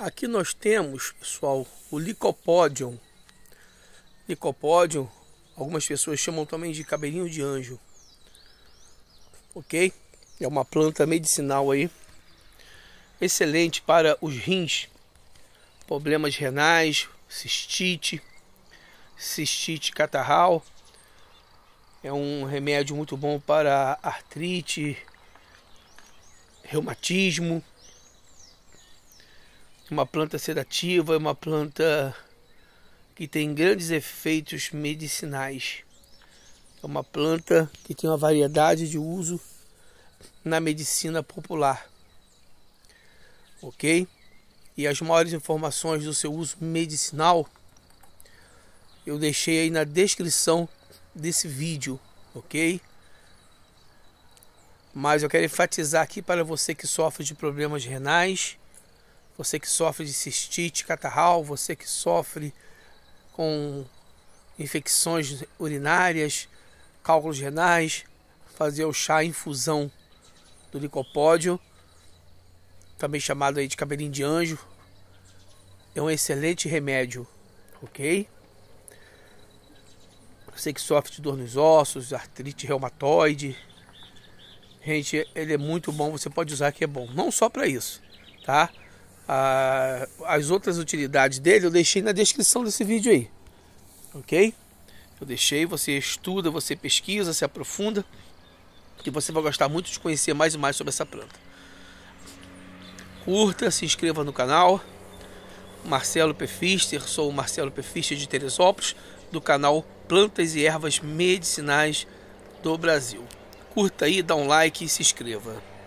Aqui nós temos, pessoal, o licopódio. Licopódio, algumas pessoas chamam também de cabelinho de anjo. Ok? É uma planta medicinal aí. Excelente para os rins, problemas renais, cistite, cistite catarral. É um remédio muito bom para artrite, reumatismo uma planta sedativa, é uma planta que tem grandes efeitos medicinais. É uma planta que tem uma variedade de uso na medicina popular. Ok? E as maiores informações do seu uso medicinal eu deixei aí na descrição desse vídeo, ok? Mas eu quero enfatizar aqui para você que sofre de problemas renais você que sofre de cistite catarral, você que sofre com infecções urinárias, cálculos renais, fazer o chá infusão do licopódio, também chamado aí de cabelinho de anjo, é um excelente remédio, ok? Você que sofre de dor nos ossos, artrite reumatoide, gente, ele é muito bom, você pode usar que é bom, não só para isso, tá? Ah, as outras utilidades dele eu deixei na descrição desse vídeo aí, ok? Eu deixei, você estuda, você pesquisa, se aprofunda e você vai gostar muito de conhecer mais e mais sobre essa planta. Curta, se inscreva no canal. Marcelo Pefister, sou o Marcelo Pefister de Teresópolis, do canal Plantas e Ervas Medicinais do Brasil. Curta aí, dá um like e se inscreva.